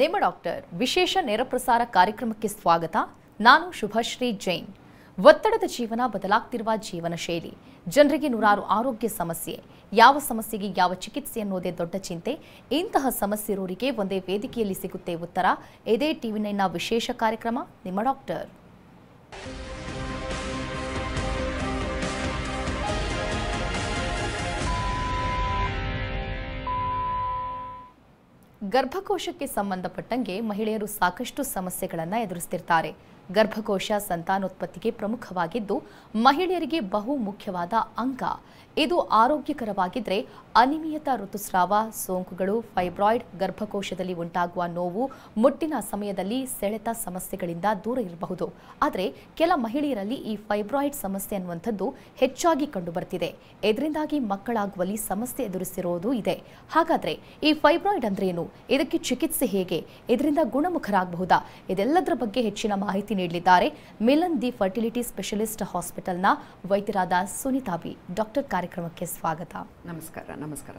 ನಿಮ್ಮ ಡಾಕ್ಟರ್ ವಿಶೇಷ ಪ್ರಸಾರ ಕಾರ್ಯಕ್ರಮಕ್ಕೆ ಸ್ವಾಗತ ನಾನು ಶುಭಶ್ರೀ ಜೈನ್ ಒತ್ತಡದ ಜೀವನ ಬದಲಾಗ್ತಿರುವ ಜೀವನ ಶೈಲಿ ಜನರಿಗೆ ನೂರಾರು ಆರೋಗ್ಯ ಸಮಸ್ಯೆ ಯಾವ ಸಮಸ್ಯೆಗೆ ಯಾವ ಚಿಕಿತ್ಸೆ ಅನ್ನೋದೇ ದೊಡ್ಡ ಚಿಂತೆ ಇಂತಹ ಸಮಸ್ಯೆ ಇರೋರಿಗೆ ಒಂದೇ ವೇದಿಕೆಯಲ್ಲಿ ಸಿಗುತ್ತೆ ಉತ್ತರ ಇದೇ ಟಿವಿ ನೈನ್ನ ವಿಶೇಷ ಕಾರ್ಯಕ್ರಮ ನಿಮ್ಮ ಡಾಕ್ಟರ್ ಗರ್ಭಕೋಶಕ್ಕೆ ಸಂಬಂಧಪಟ್ಟಂಗೆ ಮಹಿಳೆಯರು ಸಾಕಷ್ಟು ಸಮಸ್ಯೆಗಳನ್ನು ಎದುರಿಸ್ತಿರ್ತಾರೆ ಗರ್ಭಕೋಶ ಸಂತಾನೋತ್ಪತ್ತಿಗೆ ಪ್ರಮುಖವಾಗಿದ್ದು ಮಹಿಳೆಯರಿಗೆ ಬಹು ಮುಖ್ಯವಾದ ಅಂಗ ಇದು ಆರೋಗ್ಯಕರವಾಗಿದ್ದರೆ ಅನಿಮಿಯತ ಋತುಸ್ರಾವ ಸೋಂಕುಗಳು ಫೈಬ್ರಾಯ್ಡ್ ಗರ್ಭಕೋಶದಲ್ಲಿ ಉಂಟಾಗುವ ನೋವು ಮುಟ್ಟಿನ ಸಮಯದಲ್ಲಿ ಸೆಳೆತ ಸಮಸ್ಯೆಗಳಿಂದ ದೂರ ಇರಬಹುದು ಆದರೆ ಕೆಲ ಮಹಿಳೆಯರಲ್ಲಿ ಈ ಫೈಬ್ರಾಯ್ಡ್ ಸಮಸ್ಯೆ ಅನ್ನುವಂಥದ್ದು ಹೆಚ್ಚಾಗಿ ಕಂಡುಬರ್ತಿದೆ ಇದರಿಂದಾಗಿ ಮಕ್ಕಳಾಗುವಲ್ಲಿ ಸಮಸ್ಯೆ ಎದುರಿಸಿರುವುದು ಇದೆ ಹಾಗಾದರೆ ಈ ಫೈಬ್ರಾಯ್ಡ್ ಅಂದ್ರೇನು ಇದಕ್ಕೆ ಚಿಕಿತ್ಸೆ ಹೇಗೆ ಇದರಿಂದ ಗುಣಮುಖರಾಗಬಹುದಾ ಇದೆಲ್ಲದರ ಬಗ್ಗೆ ಹೆಚ್ಚಿನ ಮಾಹಿತಿ ನೀಡಲಿದ್ದಾರೆ ಮಿಲನ್ ದಿ ಫರ್ಟಿಲಿಟಿ ಸ್ಪೆಷಲಿಸ್ಟ್ ಹಾಸ್ಪಿಟಲ್ನ ವೈದ್ಯರಾದ ಸುನೀತಾ ಬಿ ಡಾಕ್ಟರ್ ಕಾರ್ಯಕ್ರಮಕ್ಕೆ ಸ್ವಾಗತ ನಮಸ್ಕಾರ ನಮಸ್ಕಾರ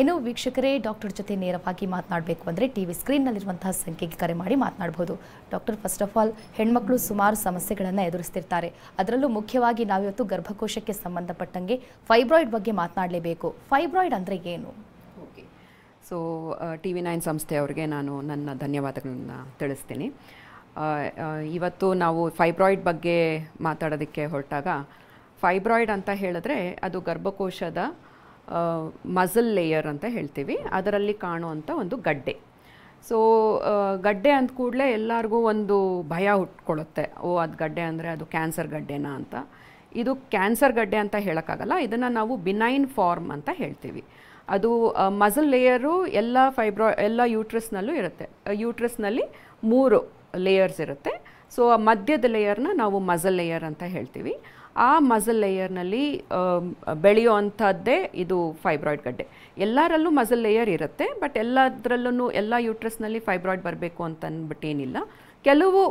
ಇನ್ನು ವೀಕ್ಷಕರೇ ಡಾಕ್ಟರ್ ಜೊತೆ ನೇರವಾಗಿ ಮಾತನಾಡಬೇಕು ಅಂದರೆ ಟಿ ವಿ ಸ್ಕ್ರೀನ್ನಲ್ಲಿರುವಂತಹ ಸಂಖ್ಯೆಗೆ ಕರೆ ಮಾಡಿ ಮಾತನಾಡಬಹುದು ಡಾಕ್ಟರ್ ಫಸ್ಟ್ ಆಫ್ ಆಲ್ ಹೆಣ್ಮಕ್ಳು ಸುಮಾರು ಸಮಸ್ಯೆಗಳನ್ನು ಎದುರಿಸ್ತಿರ್ತಾರೆ ಅದರಲ್ಲೂ ಮುಖ್ಯವಾಗಿ ನಾವಿವತ್ತು ಗರ್ಭಕೋಶಕ್ಕೆ ಸಂಬಂಧಪಟ್ಟಂಗೆ ಫೈಬ್ರಾಯ್ಡ್ ಬಗ್ಗೆ ಮಾತನಾಡಲೇಬೇಕು ಫೈಬ್ರಾಯ್ಡ್ ಅಂದರೆ ಏನು okay so TV nine ಸಂಸ್ಥೆಯವ್ರಿಗೆ ನಾನು ನನ್ನ ಧನ್ಯವಾದಗಳನ್ನು ತಿಳಿಸ್ತೀನಿ ಇವತ್ತು ನಾವು ಫೈಬ್ರಾಯ್ಡ್ ಬಗ್ಗೆ ಮಾತಾಡೋದಕ್ಕೆ ಹೊರಟಾಗ ಫೈಬ್ರಾಯ್ಡ್ ಅಂತ ಹೇಳಿದ್ರೆ ಅದು ಗರ್ಭಕೋಶದ ಮಸಲ್ ಲೇಯರ್ ಅಂತ ಹೇಳ್ತೀವಿ ಅದರಲ್ಲಿ ಕಾಣುವಂಥ ಒಂದು ಗಡ್ಡೆ ಸೊ ಗಡ್ಡೆ ಅಂದ ಕೂಡಲೇ ಎಲ್ಲರಿಗೂ ಒಂದು ಭಯ ಹುಟ್ಕೊಳ್ಳುತ್ತೆ ಓ ಅದು ಗಡ್ಡೆ ಅಂದರೆ ಅದು ಕ್ಯಾನ್ಸರ್ ಗಡ್ಡೆನಾ ಅಂತ ಇದು ಕ್ಯಾನ್ಸರ್ ಗಡ್ಡೆ ಅಂತ ಹೇಳೋಕ್ಕಾಗಲ್ಲ ಇದನ್ನು ನಾವು ಬಿನೈನ್ ಫಾರ್ಮ್ ಅಂತ ಹೇಳ್ತೀವಿ ಅದು ಮಸಲ್ ಲೇಯರು ಎಲ್ಲ ಫೈಬ್ರಾ ಎಲ್ಲ ಯೂಟ್ರಸ್ನಲ್ಲೂ ಇರುತ್ತೆ ಯೂಟ್ರಸ್ನಲ್ಲಿ ಮೂರು ಲೇಯರ್ಸ್ ಇರುತ್ತೆ ಸೊ ಆ ಮಧ್ಯದ ಲೇಯರ್ನ ನಾವು ಮಜಲ್ ಲೇಯರ್ ಅಂತ ಹೇಳ್ತೀವಿ ಆ ಮಸಲ್ ಲೇಯರ್ನಲ್ಲಿ ಬೆಳೆಯೋ ಅಂಥದ್ದೇ ಇದು ಫೈಬ್ರಾಯ್ಡ್ ಗಡ್ಡೆ ಎಲ್ಲರಲ್ಲೂ ಮಜಲ್ ಲೇಯರ್ ಇರುತ್ತೆ ಬಟ್ ಎಲ್ಲದರಲ್ಲೂ ಎಲ್ಲ ಯೂಟ್ರಸ್ನಲ್ಲಿ ಫೈಬ್ರಾಯ್ಡ್ ಬರಬೇಕು ಅಂತ ಏನಿಲ್ಲ ಕೆಲವು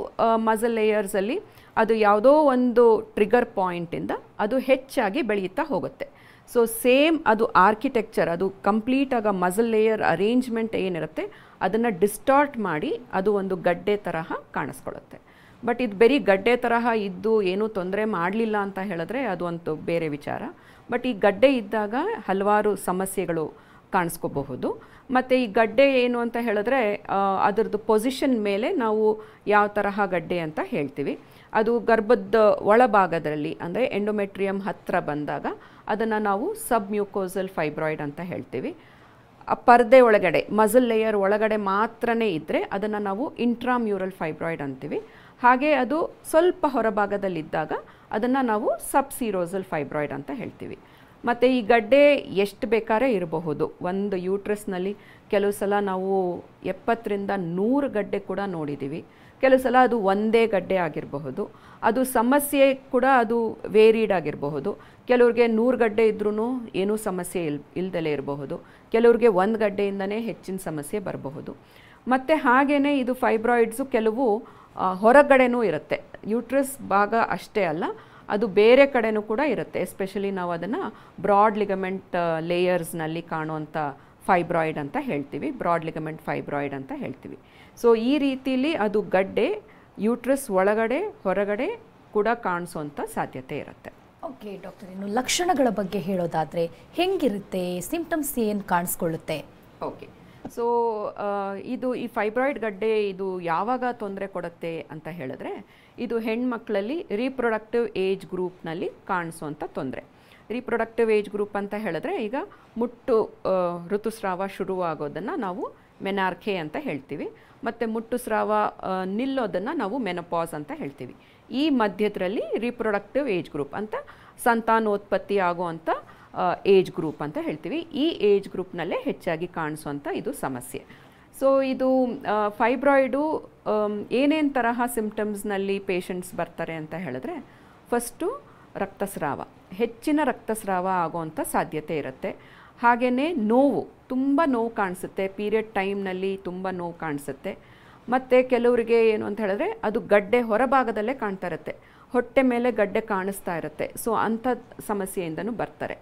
ಮಜಲ್ ಲೇಯರ್ಸಲ್ಲಿ ಅದು ಯಾವುದೋ ಒಂದು ಟ್ರಿಗರ್ ಪಾಯಿಂಟಿಂದ ಅದು ಹೆಚ್ಚಾಗಿ ಬೆಳೆಯುತ್ತಾ ಹೋಗುತ್ತೆ ಸೊ ಸೇಮ್ ಅದು ಆರ್ಕಿಟೆಕ್ಚರ್ ಅದು ಕಂಪ್ಲೀಟ್ ಆಗ ಮಸಲ್ ಲೇಯರ್ ಅರೇಂಜ್ಮೆಂಟ್ ಏನಿರುತ್ತೆ ಅದನ್ನು ಡಿಸ್ಟಾರ್ಟ್ ಮಾಡಿ ಅದು ಒಂದು ಗಡ್ಡೆ ತರಹ ಕಾಣಿಸ್ಕೊಳ್ಳುತ್ತೆ ಬಟ್ ಇದು ಬರೀ ಗಡ್ಡೆ ತರಹ ಇದ್ದು ಏನೂ ತೊಂದರೆ ಮಾಡಲಿಲ್ಲ ಅಂತ ಹೇಳಿದ್ರೆ ಅದು ಒಂದು ಬೇರೆ ವಿಚಾರ ಬಟ್ ಈ ಗಡ್ಡೆ ಇದ್ದಾಗ ಹಲವಾರು ಸಮಸ್ಯೆಗಳು ಕಾಣಿಸ್ಕೋಬಹುದು ಮತ್ತು ಈ ಗಡ್ಡೆ ಏನು ಅಂತ ಹೇಳಿದ್ರೆ ಅದರದ್ದು ಪೊಸಿಷನ್ ಮೇಲೆ ನಾವು ಯಾವ ತರಹ ಗಡ್ಡೆ ಅಂತ ಹೇಳ್ತೀವಿ ಅದು ಗರ್ಭದ ಒಳಭಾಗದಲ್ಲಿ ಅಂದರೆ ಎಂಡೋಮೆಟ್ರಿಯಂ ಹತ್ತಿರ ಬಂದಾಗ ಅದನ್ನು ನಾವು ಸಬ್ ಮ್ಯೂಕೋಸಲ್ ಫೈಬ್ರಾಯ್ಡ್ ಅಂತ ಹೇಳ್ತೀವಿ ಪರ್ದೆ ಒಳಗಡೆ ಮಸಲ್ ಲೇಯರ್ ಒಳಗಡೆ ಮಾತ್ರನೇ ಇದ್ದರೆ ಅದನ್ನು ನಾವು ಇಂಟ್ರಾಮ್ಯೂರಲ್ ಫೈಬ್ರಾಯ್ಡ್ ಅಂತೀವಿ ಹಾಗೆ ಅದು ಸ್ವಲ್ಪ ಹೊರಭಾಗದಲ್ಲಿದ್ದಾಗ ಅದನ್ನು ನಾವು ಸಬ್ ಸಿರೋಸಲ್ ಫೈಬ್ರಾಯ್ಡ್ ಅಂತ ಹೇಳ್ತೀವಿ ಮತ್ತು ಈ ಗಡ್ಡೆ ಎಷ್ಟು ಬೇಕಾದ್ರೆ ಇರಬಹುದು ಒಂದು ಯೂಟ್ರಸ್ನಲ್ಲಿ ಕೆಲವು ಸಲ ನಾವು ಎಪ್ಪತ್ತರಿಂದ ನೂರು ಗಡ್ಡೆ ಕೂಡ ನೋಡಿದ್ದೀವಿ ಕೆಲವು ಸಲ ಅದು ಒಂದೇ ಗಡ್ಡೆ ಆಗಿರಬಹುದು ಅದು ಸಮಸ್ಯೆ ಕೂಡ ಅದು ವೇರಿಡ್ ಆಗಿರಬಹುದು ಕೆಲವ್ರಿಗೆ ನೂರು ಗಡ್ಡೆ ಇದ್ರೂ ಏನೂ ಸಮಸ್ಯೆ ಇಲ್ ಇಲ್ದಲೇ ಇರಬಹುದು ಕೆಲವ್ರಿಗೆ ಒಂದು ಗಡ್ಡೆಯಿಂದನೇ ಹೆಚ್ಚಿನ ಸಮಸ್ಯೆ ಬರಬಹುದು ಮತ್ತು ಹಾಗೆಯೇ ಇದು ಫೈಬ್ರಾಯ್ಡ್ಸು ಕೆಲವು ಹೊರಗಡೆನೂ ಇರುತ್ತೆ ಯೂಟ್ರಸ್ ಭಾಗ ಅಷ್ಟೇ ಅಲ್ಲ ಅದು ಬೇರೆ ಕಡೆನೂ ಕೂಡ ಇರುತ್ತೆ ಎಸ್ಪೆಷಲಿ ನಾವು ಅದನ್ನು ಬ್ರಾಡ್ ಲಿಗಮೆಂಟ್ ಲೇಯರ್ಸ್ನಲ್ಲಿ ಕಾಣುವಂಥ ಫೈಬ್ರಾಯ್ಡ್ ಅಂತ ಹೇಳ್ತೀವಿ ಬ್ರಾಡ್ ಲಿಗಮೆಂಟ್ ಫೈಬ್ರಾಯ್ಡ್ ಅಂತ ಹೇಳ್ತೀವಿ ಸೊ ಈ ರೀತಿಯಲ್ಲಿ ಅದು ಗಡ್ಡೆ ಯೂಟ್ರಸ್ ಒಳಗಡೆ ಹೊರಗಡೆ ಕೂಡ ಕಾಣಿಸುವಂಥ ಸಾಧ್ಯತೆ ಇರುತ್ತೆ ಓಕೆ ಡಾಕ್ಟರ್ ಇನ್ನು ಲಕ್ಷಣಗಳ ಬಗ್ಗೆ ಹೇಳೋದಾದರೆ ಹೆಂಗಿರುತ್ತೆ ಸಿಂಪ್ಟಮ್ಸ್ ಏನು ಕಾಣಿಸ್ಕೊಳ್ಳುತ್ತೆ ಓಕೆ ಸೊ ಇದು ಈ ಫೈಬ್ರಾಯ್ಡ್ ಗಡ್ಡೆ ಇದು ಯಾವಾಗ ತೊಂದರೆ ಕೊಡುತ್ತೆ ಅಂತ ಹೇಳಿದ್ರೆ ಇದು ಹೆಣ್ಮಕ್ಳಲ್ಲಿ ರೀಪ್ರೊಡಕ್ಟಿವ್ ಏಜ್ ಗ್ರೂಪ್ನಲ್ಲಿ ಕಾಣಿಸುವಂಥ ತೊಂದರೆ ರೀಪ್ರೊಡಕ್ಟಿವ್ ಏಜ್ ಗ್ರೂಪ್ ಅಂತ ಹೇಳಿದ್ರೆ ಈಗ ಮುಟ್ಟು ಋತುಸ್ರಾವ ಶುರುವಾಗೋದನ್ನು ನಾವು ಮೆನಾರ್ಖೆ ಅಂತ ಹೇಳ್ತೀವಿ ಮತ್ತು ಮುಟ್ಟು ಸ್ರಾವ ನಿಲ್ಲೋದನ್ನು ನಾವು ಮೆನಪಾಸ್ ಅಂತ ಹೇಳ್ತೀವಿ ಈ ಮಧ್ಯದಲ್ಲಿ ರೀಪ್ರೊಡಕ್ಟಿವ್ ಏಜ್ ಗ್ರೂಪ್ ಅಂತ ಸಂತಾನೋತ್ಪತ್ತಿ ಆಗುವಂಥ ಏಜ್ ಗ್ರೂಪ್ ಅಂತ ಹೇಳ್ತೀವಿ ಈ ಏಜ್ ಗ್ರೂಪ್ನಲ್ಲೇ ಹೆಚ್ಚಾಗಿ ಕಾಣಿಸುವಂಥ ಇದು ಸಮಸ್ಯೆ ಸೊ ಇದು ಫೈಬ್ರಾಯ್ಡು ಏನೇನು ತರಹ ಸಿಂಪ್ಟಮ್ಸ್ನಲ್ಲಿ ಪೇಷಂಟ್ಸ್ ಬರ್ತಾರೆ ಅಂತ ಹೇಳಿದ್ರೆ ಫಸ್ಟು ರಕ್ತಸ್ರಾವ ಹೆಚ್ಚಿನ ರಕ್ತಸ್ರಾವ ಆಗೋವಂಥ ಸಾಧ್ಯತೆ ಇರುತ್ತೆ ಹಾಗೆಯೇ ನೋವು ತುಂಬ ನೋವು ಕಾಣಿಸುತ್ತೆ ಪೀರಿಯಡ್ ಟೈಮ್ನಲ್ಲಿ ತುಂಬ ನೋವು ಕಾಣಿಸುತ್ತೆ ಮತ್ತು ಕೆಲವರಿಗೆ ಏನು ಅಂತ ಹೇಳಿದ್ರೆ ಅದು ಗಡ್ಡೆ ಹೊರಭಾಗದಲ್ಲೇ ಕಾಣ್ತಾ ಇರುತ್ತೆ ಹೊಟ್ಟೆ ಮೇಲೆ ಗಡ್ಡೆ ಕಾಣಿಸ್ತಾ ಇರುತ್ತೆ ಸೊ ಅಂಥ ಸಮಸ್ಯೆಯಿಂದನೂ ಬರ್ತಾರೆ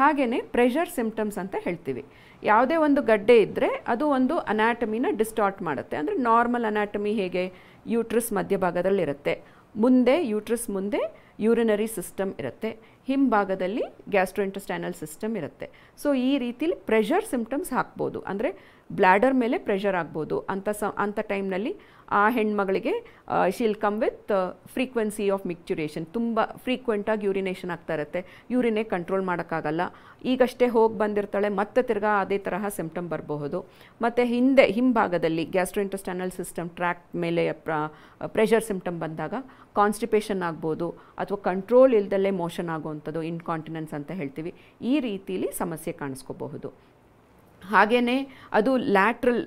ಹಾಗೆಯೇ ಪ್ರೆಷರ್ ಸಿಂಪ್ಟಮ್ಸ್ ಅಂತ ಹೇಳ್ತೀವಿ ಯಾವುದೇ ಒಂದು ಗಡ್ಡೆ ಇದ್ದರೆ ಅದು ಒಂದು ಅನಾಟಮಿನ ಡಿಸ್ಟಾರ್ಟ್ ಮಾಡುತ್ತೆ ಅಂದರೆ ನಾರ್ಮಲ್ ಅನಾಟಮಿ ಹೇಗೆ ಯೂಟ್ರಸ್ ಮಧ್ಯಭಾಗದಲ್ಲಿರುತ್ತೆ ಮುಂದೆ ಯೂಟ್ರಸ್ ಮುಂದೆ ಯೂರಿನರಿ ಸಿಸ್ಟಮ್ ಇರುತ್ತೆ ಹಿಂಭಾಗದಲ್ಲಿ ಗ್ಯಾಸ್ಟ್ರೋಇಂಟೆಸ್ಟೈನಲ್ ಸಿಸ್ಟಮ್ ಇರುತ್ತೆ ಸೊ ಈ ರೀತಿಲಿ ಪ್ರೆಷರ್ ಸಿಂಪ್ಟಮ್ಸ್ ಹಾಕ್ಬೋದು ಅಂದರೆ ಬ್ಲ್ಯಾಡರ್ ಮೇಲೆ ಪ್ರೆಷರ್ ಆಗ್ಬೋದು ಅಂಥ ಸ ಅಂಥ ಟೈಮ್ನಲ್ಲಿ ಆ ಹೆಣ್ಮಗಳಿಗೆ she'll come with frequency of micturition ತುಂಬ ಫ್ರೀಕ್ವೆಂಟಾಗಿ ಯೂರಿನೇಷನ್ ಆಗ್ತಾ ಇರುತ್ತೆ ಯೂರಿನೇ ಕಂಟ್ರೋಲ್ ಮಾಡೋಕ್ಕಾಗಲ್ಲ ಈಗಷ್ಟೇ ಹೋಗಿ ಬಂದಿರ್ತಾಳೆ ಮತ್ತೆ ತಿರ್ಗಾ ಅದೇ ತರಹ ಸಿಂಪ್ಟಮ್ ಬರಬಹುದು ಮತ್ತು ಹಿಂದೆ ಹಿಂಭಾಗದಲ್ಲಿ ಗ್ಯಾಸ್ಟ್ರೋಇಂಟೆಸ್ಟೈನಲ್ ಸಿಸ್ಟಮ್ ಟ್ರ್ಯಾಕ್ ಮೇಲೆ ಪ್ರೆಷರ್ ಸಿಂಪ್ಟಮ್ ಬಂದಾಗ ಕಾನ್ಸ್ಟಿಪೇಷನ್ ಆಗ್ಬೋದು ಅಥವಾ ಕಂಟ್ರೋಲ್ ಇಲ್ದಲ್ಲೇ ಮೋಷನ್ ಆಗೋ ಆಗುವಂಥದ್ದು ಇನ್ಕಾಂಟಿನೆನ್ಸ್ ಅಂತ ಹೇಳ್ತೀವಿ ಈ ರೀತಿಯಲ್ಲಿ ಸಮಸ್ಯೆ ಕಾಣಿಸ್ಕೋಬಹುದು ಹಾಗೆಯೇ ಅದು ಲ್ಯಾಟ್ರಲ್